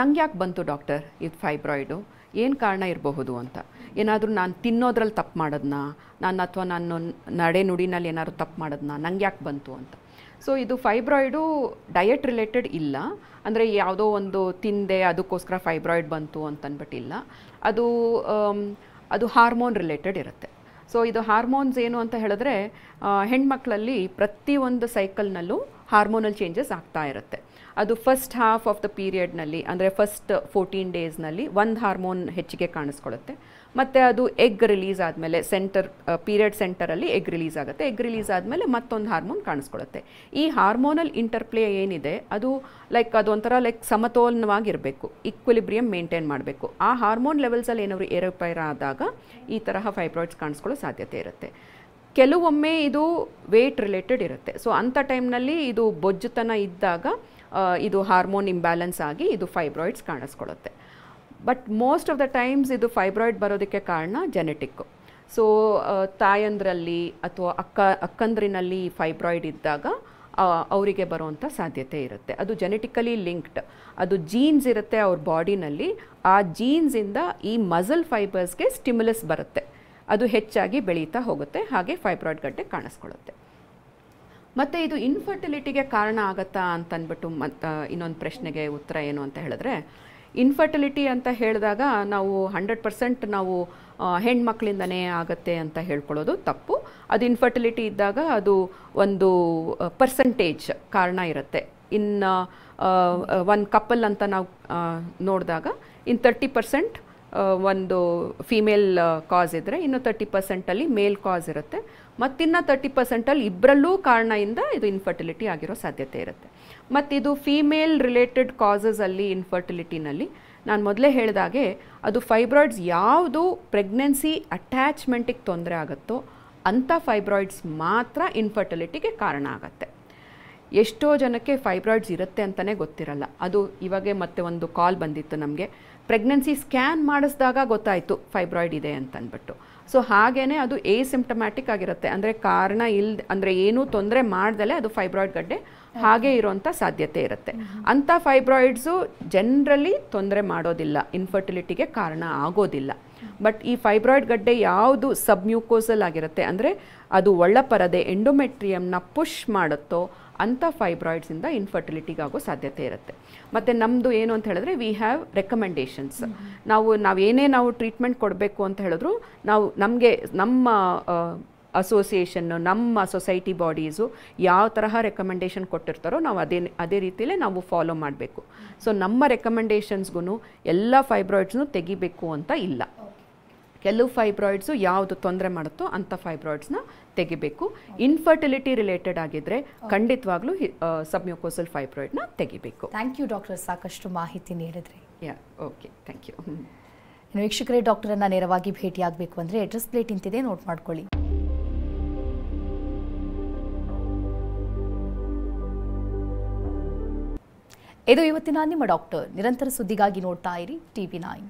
ನಂಗೆ ಯಾಕೆ ಬಂತು ಡಾಕ್ಟರ್ ಇದು ಫೈಬ್ರಾಯ್ಡು ಏನು ಕಾರಣ ಇರಬಹುದು ಅಂತ ಏನಾದರೂ ನಾನು ತಿನ್ನೋದ್ರಲ್ಲಿ ತಪ್ಪು ಮಾಡೋದನ್ನ ನಾನು ಅಥವಾ ನಾನು ನಡೆ ನುಡಿನಲ್ಲಿ ಏನಾದರೂ ತಪ್ಪು ಮಾಡೋದನ್ನ ನಂಗೆ ಯಾಕೆ ಬಂತು ಅಂತ ಸೊ ಇದು ಫೈಬ್ರಾಯ್ಡು ಡಯಟ್ ರಿಲೇಟೆಡ್ ಇಲ್ಲ ಅಂದರೆ ಯಾವುದೋ ಒಂದು ತಿಂದೆ ಅದಕ್ಕೋಸ್ಕರ ಫೈಬ್ರಾಯ್ಡ್ ಬಂತು ಅಂತನ್ಬಿಟ್ಟಿಲ್ಲ ಅದು ಅದು ಹಾರ್ಮೋನ್ ರಿಲೇಟೆಡ್ ಇರುತ್ತೆ ಸೊ ಇದು ಹಾರ್ಮೋನ್ಸ್ ಏನು ಅಂತ ಹೇಳಿದ್ರೆ ಹೆಣ್ಮಕ್ಳಲ್ಲಿ ಪ್ರತಿಯೊಂದು ಸೈಕಲ್ನಲ್ಲೂ ಹಾರ್ಮೋನಲ್ ಚೇಂಜಸ್ ಆಗ್ತಾ ಇರುತ್ತೆ ಅದು ಫಸ್ಟ್ ಹಾಫ್ ಆಫ್ ದ ಪೀರಿಯಡ್ನಲ್ಲಿ ಅಂದರೆ ಫಸ್ಟ್ ಫೋರ್ಟೀನ್ ಡೇಸ್ನಲ್ಲಿ ಒಂದು ಹಾರ್ಮೋನ್ ಹೆಚ್ಚಿಗೆ ಕಾಣಿಸ್ಕೊಳ್ಳುತ್ತೆ ಮತ್ತು ಅದು ಎಗ್ ರಿಲೀಸ್ ಆದಮೇಲೆ ಸೆಂಟರ್ ಪೀರಿಯಡ್ ಸೆಂಟರಲ್ಲಿ ಎಗ್ ರಿಲೀಸ್ ಆಗುತ್ತೆ ಎಗ್ ರಿಲೀಸ್ ಆದಮೇಲೆ ಮತ್ತೊಂದು ಹಾರ್ಮೋನ್ ಕಾಣಿಸ್ಕೊಳುತ್ತೆ ಈ ಹಾರ್ಮೋನಲ್ ಇಂಟರ್ಪ್ಲೇ ಏನಿದೆ ಅದು ಲೈಕ್ ಅದೊಂಥರ ಲೈಕ್ ಸಮತೋಲನವಾಗಿರಬೇಕು ಈಕ್ವಿಲಿಬ್ರಿಯಂ ಮೇಂಟೈನ್ ಮಾಡಬೇಕು ಆ ಹಾರ್ಮೋನ್ ಲೆವೆಲ್ಸಲ್ಲಿ ಏನಾದ್ರು ಏರೋಪೈರ ಆದಾಗ ಈ ತರಹ ಫೈಬ್ರಾಯ್ಡ್ಸ್ ಕಾಣಿಸ್ಕೊಳ್ಳೋ ಸಾಧ್ಯತೆ ಇರುತ್ತೆ ಕೆಲವೊಮ್ಮೆ ಇದು ವೇಟ್ ರಿಲೇಟೆಡ್ ಇರುತ್ತೆ ಸೊ ಅಂಥ ಟೈಮ್ನಲ್ಲಿ ಇದು ಬೊಜ್ಜುತನ ಇದ್ದಾಗ ಇದು ಹಾರ್ಮೋನ್ ಇಂಬ್ಯಾಲೆನ್ಸ್ ಆಗಿ ಇದು ಫೈಬ್ರಾಯ್ಡ್ಸ್ ಕಾಣಿಸ್ಕೊಳ್ಳುತ್ತೆ but most of the times ಇದು ಫೈಬ್ರಾಯ್ಡ್ ಬರೋದಕ್ಕೆ ಕಾರಣ ಜೆನೆಟಿಕ್ ಸೊ ತಾಯಂದ್ರಲ್ಲಿ ಅಥವಾ ಅಕ್ಕ ಅಕ್ಕಂದ್ರಿನಲ್ಲಿ ಫೈಬ್ರಾಯ್ಡ್ ಇದ್ದಾಗ ಅವರಿಗೆ ಬರುವಂಥ ಸಾಧ್ಯತೆ ಇರುತ್ತೆ ಅದು ಜೆನೆಟಿಕಲಿ ಲಿಂಕ್ಡ್ ಅದು ಜೀನ್ಸ್ ಇರುತ್ತೆ ಅವ್ರ ಬಾಡಿನಲ್ಲಿ ಆ ಜೀನ್ಸಿಂದ ಈ ಮಸಲ್ ಫೈಬರ್ಸ್ಗೆ ಸ್ಟಿಮ್ಯುಲಸ್ ಬರುತ್ತೆ ಅದು ಹೆಚ್ಚಾಗಿ ಬೆಳೀತಾ ಹೋಗುತ್ತೆ ಹಾಗೆ ಫೈಬ್ರಾಯ್ಡ್ ಗಡ್ಡೆ ಕಾಣಿಸ್ಕೊಳ್ಳುತ್ತೆ ಮತ್ತು ಇದು ಇನ್ಫರ್ಟಿಲಿಟಿಗೆ ಕಾರಣ ಆಗತ್ತಾ ಅಂತ ಅಂದ್ಬಿಟ್ಟು ಮತ್ತು ಇನ್ನೊಂದು ಪ್ರಶ್ನೆಗೆ ಉತ್ತರ ಏನು ಅಂತ ಹೇಳಿದ್ರೆ ಇನ್ಫರ್ಟಿಲಿಟಿ ಅಂತ ಹೇಳಿದಾಗ ನಾವು ಹಂಡ್ರೆಡ್ ಪರ್ಸೆಂಟ್ ನಾವು ಹೆಣ್ಮಕ್ಳಿಂದನೇ ಆಗತ್ತೆ ಅಂತ ಹೇಳ್ಕೊಳ್ಳೋದು ತಪ್ಪು ಅದು ಇನ್ಫರ್ಟಿಲಿಟಿ ಇದ್ದಾಗ ಅದು ಒಂದು ಪರ್ಸೆಂಟೇಜ್ ಕಾರಣ ಇರುತ್ತೆ ಇನ್ನು ಒಂದು ಕಪಲ್ ಅಂತ ನಾವು ನೋಡಿದಾಗ ಇನ್ ತರ್ಟಿ ಪರ್ಸೆಂಟ್ ಒಂದು ಫಿಮೇಲ್ ಕಾಸ್ ಇದ್ದರೆ ಇನ್ನು ತರ್ಟಿ ಪರ್ಸೆಂಟಲ್ಲಿ ಮೇಲ್ ಕಾಸ್ ಇರುತ್ತೆ ಮತ್ತಿನ್ನು ತರ್ಟಿ ಪರ್ಸೆಂಟಲ್ಲಿ ಇಬ್ಬರಲ್ಲೂ ಕಾರಣದಿಂದ ಇದು ಇನ್ಫರ್ಟಿಲಿಟಿ ಆಗಿರೋ ಸಾಧ್ಯತೆ ಇರುತ್ತೆ ಇದು ಫೀಮೇಲ್ ರಿಲೇಟೆಡ್ ಕಾಸಸಲ್ಲಿ ಇನ್ಫರ್ಟಿಲಿಟಿನಲ್ಲಿ ನಾನು ಮೊದಲೇ ಹೇಳಿದಾಗೆ ಅದು ಫೈಬ್ರಾಯ್ಡ್ಸ್ ಯಾವುದು ಪ್ರೆಗ್ನೆನ್ಸಿ ಅಟ್ಯಾಚ್ಮೆಂಟಿಗೆ ತೊಂದರೆ ಆಗುತ್ತೋ ಅಂಥ ಫೈಬ್ರಾಯ್ಡ್ಸ್ ಮಾತ್ರ ಇನ್ಫರ್ಟಿಲಿಟಿಗೆ ಕಾರಣ ಆಗುತ್ತೆ ಎಷ್ಟೋ ಜನಕ್ಕೆ ಫೈಬ್ರಾಯ್ಡ್ಸ್ ಇರುತ್ತೆ ಅಂತಲೇ ಗೊತ್ತಿರಲ್ಲ ಅದು ಇವಾಗೆ ಮತ್ತೆ ಒಂದು ಕಾಲ್ ಬಂದಿತ್ತು ನಮಗೆ ಪ್ರೆಗ್ನೆನ್ಸಿ ಸ್ಕ್ಯಾನ್ ಮಾಡಿಸಿದಾಗ ಗೊತ್ತಾಯಿತು ಫೈಬ್ರಾಯ್ಡ್ ಇದೆ ಅಂತಂದ್ಬಿಟ್ಟು ಸೊ ಹಾಗೇ ಅದು ಸಿಂಪ್ಟಮ್ಯಾಟಿಕ್ ಆಗಿರುತ್ತೆ ಅಂದರೆ ಕಾರಣ ಇಲ್ದ ಅಂದರೆ ಏನೂ ತೊಂದರೆ ಮಾಡ್ದಲೇ ಅದು ಫೈಬ್ರಾಯ್ಡ್ ಗಡ್ಡೆ ಹಾಗೆ ಇರೋವಂಥ ಸಾಧ್ಯತೆ ಇರುತ್ತೆ ಅಂಥ ಫೈಬ್ರಾಯ್ಡ್ಸು ಜನ್ರಲಿ ತೊಂದರೆ ಮಾಡೋದಿಲ್ಲ ಇನ್ಫರ್ಟಿಲಿಟಿಗೆ ಕಾರಣ ಆಗೋದಿಲ್ಲ ಬಟ್ ಈ ಫೈಬ್ರಾಯ್ಡ್ ಗಡ್ಡೆ ಯಾವುದು ಸಬ್ಮ್ಯೂಕೋಸಲ್ ಆಗಿರುತ್ತೆ ಅಂದರೆ ಅದು ಒಳ್ಳಪರದೆ ಎಂಡೋಮೆಟ್ರಿಯಮ್ನ ಪುಷ್ ಮಾಡುತ್ತೋ ಅಂಥ ಫೈಬ್ರಾಯ್ಡ್ಸಿಂದ ಇನ್ಫರ್ಟಿಲಿಟಿಗಾಗೋ ಸಾಧ್ಯತೆ ಇರುತ್ತೆ ಮತ್ತು ನಮ್ಮದು ಏನು ಅಂತ ಹೇಳಿದ್ರೆ ವಿ ಹ್ಯಾವ್ ರೆಕಮೆಂಡೇಷನ್ಸ್ ನಾವು ನಾವೇನೇ ನಾವು ಟ್ರೀಟ್ಮೆಂಟ್ ಕೊಡಬೇಕು ಅಂತ ಹೇಳಿದ್ರು ನಾವು ನಮಗೆ ನಮ್ಮ ಅಸೋಸಿಯೇಷನ್ನು ನಮ್ಮ ಸೊಸೈಟಿ ಬಾಡೀಸು ಯಾವ ತರಹ ರೆಕಮೆಂಡೇಷನ್ ಕೊಟ್ಟಿರ್ತಾರೋ ನಾವು ಅದೇ ಅದೇ ರೀತಿಯಲ್ಲೇ ನಾವು ಫಾಲೋ ಮಾಡಬೇಕು ಸೊ ನಮ್ಮ ರೆಕಮೆಂಡೇಷನ್ಸ್ಗೂ ಎಲ್ಲ ಫೈಬ್ರಾಯ್ಡ್ಸ್ನು ತೆಗಿಬೇಕು ಅಂತ ಇಲ್ಲ ಕೆಲವು ಫೈಬ್ರಾಯ್ಡ್ಸು ಯಾವುದು ತೊಂದರೆ ಮಾಡುತ್ತೋ ಅಂಥ ಫೈಬ್ರಾಯ್ಡ್ಸ್ನ ತೆಗಿಬೇಕು ಇನ್ಫರ್ಟಿಲಿಟಿ ರಿಲೇಟೆಡ್ ಆಗಿದ್ರೆ ಖಂಡಿತವಾಗ್ಲೂ ಸಬ್ಮ್ಯೂಕೋಸಲ್ ಫೈಬ್ರಾಯ್ಡ್ನ ತೆಗಿಬೇಕು ಥ್ಯಾಂಕ್ ಯು ಡಾಕ್ಟರ್ ಸಾಕಷ್ಟು ಮಾಹಿತಿ ನೀಡಿದ್ರಿ ಯಾ ಓಕೆ ಥ್ಯಾಂಕ್ ಯು ವೀಕ್ಷಕರೇ ಡಾಕ್ಟರನ್ನು ನೇರವಾಗಿ ಭೇಟಿಯಾಗಬೇಕು ಅಂದರೆ ಅಡ್ರೆಸ್ ಪ್ಲೇಟ್ ಇಂತಿದೆ ನೋಟ್ ಮಾಡ್ಕೊಳ್ಳಿ ಇದು ಇವತ್ತಿನ ನಿಮ್ಮ ಡಾಕ್ಟರ್ ನಿರಂತರ ಸುದ್ದಿಗಾಗಿ ನೋಡ್ತಾ ಇರಿ ಟಿವಿ ನೈನ್